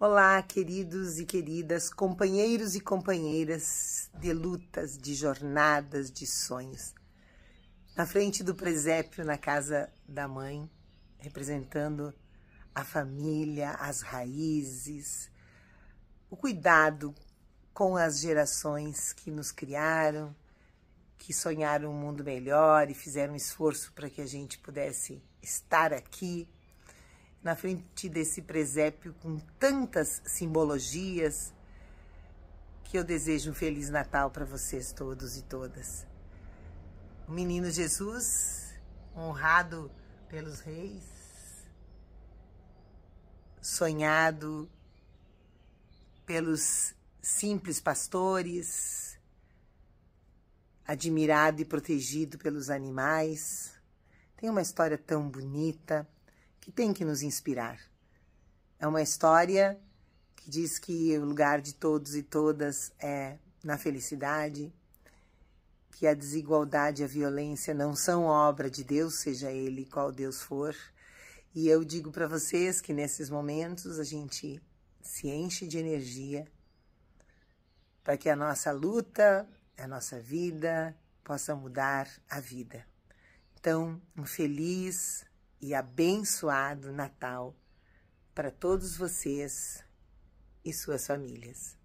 Olá, queridos e queridas, companheiros e companheiras de lutas, de jornadas, de sonhos. Na frente do presépio, na casa da mãe, representando a família, as raízes, o cuidado com as gerações que nos criaram, que sonharam um mundo melhor e fizeram um esforço para que a gente pudesse estar aqui na frente desse presépio com tantas simbologias, que eu desejo um feliz Natal para vocês todos e todas. O menino Jesus, honrado pelos reis, sonhado pelos simples pastores, admirado e protegido pelos animais. Tem uma história tão bonita que tem que nos inspirar. É uma história que diz que o lugar de todos e todas é na felicidade, que a desigualdade e a violência não são obra de Deus, seja ele qual Deus for. E eu digo para vocês que nesses momentos a gente se enche de energia para que a nossa luta, a nossa vida possa mudar a vida. Então, um feliz e abençoado Natal para todos vocês e suas famílias.